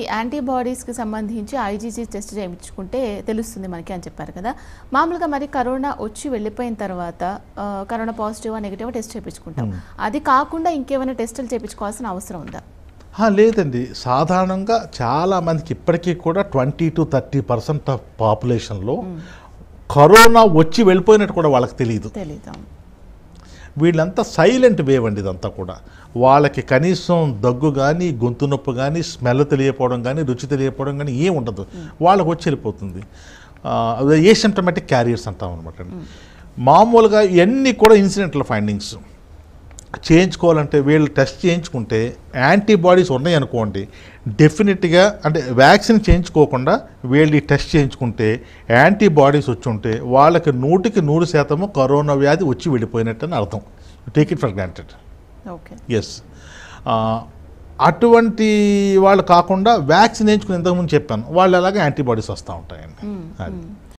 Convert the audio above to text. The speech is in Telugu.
ఈ యాంటీబాడీస్కి సంబంధించి ఐజీజీ టెస్ట్ చేయించుకుంటే తెలుస్తుంది మనకి అని చెప్పారు కదా మామూలుగా మరి కరోనా వచ్చి వెళ్ళిపోయిన తర్వాత కరోనా పాజిటివ్ నెగిటివ్ టెస్ట్ చేయించుకుంటాం అది కాకుండా ఇంకేమైనా టెస్టులు చేయించుకోవాల్సిన అవసరం ఉందా లేదండి సాధారణంగా చాలామందికి ఇప్పటికీ కూడా twenty two thirty percent of పాపులేషన్లో కరోనా వచ్చి వెళ్ళిపోయినట్టు కూడా వాళ్ళకి తెలియదు తెలియదు వీళ్ళంతా సైలెంట్ వేవ్ అండి ఇదంతా కూడా వాళ్ళకి కనీసం దగ్గు కానీ గొంతు నొప్పి కానీ స్మెల్ తెలియపోవడం కానీ రుచి తెలియపోవడం కానీ ఏం ఉండదు వాళ్ళకి వచ్చి వెళ్ళిపోతుంది ఏ సిమ్టమేటిక్ క్యారియర్స్ అంటాం అనమాట మామూలుగా ఇవన్నీ కూడా ఇన్సిడెంట్ల ఫైండింగ్స్ చేయించుకోవాలంటే వీళ్ళు టెస్ట్ చేయించుకుంటే యాంటీబాడీస్ ఉన్నాయనుకోండి డెఫినెట్గా అంటే వ్యాక్సిన్ చేయించుకోకుండా వీళ్ళు ఈ టెస్ట్ చేయించుకుంటే యాంటీబాడీస్ వచ్చి ఉంటే వాళ్ళకి నూటికి నూరు శాతము కరోనా వ్యాధి వచ్చి వెళ్ళిపోయినట్టు అని అర్థం take it for granted okay yes అటువంటి వాళ్ళు కాకుండా వ్యాక్సిన్ వేయించుకుని ఇంతకుముందు చెప్పాను వాళ్ళు అలాగే యాంటీబాడీస్ వస్తూ ఉంటాయండి hmm. అది hmm.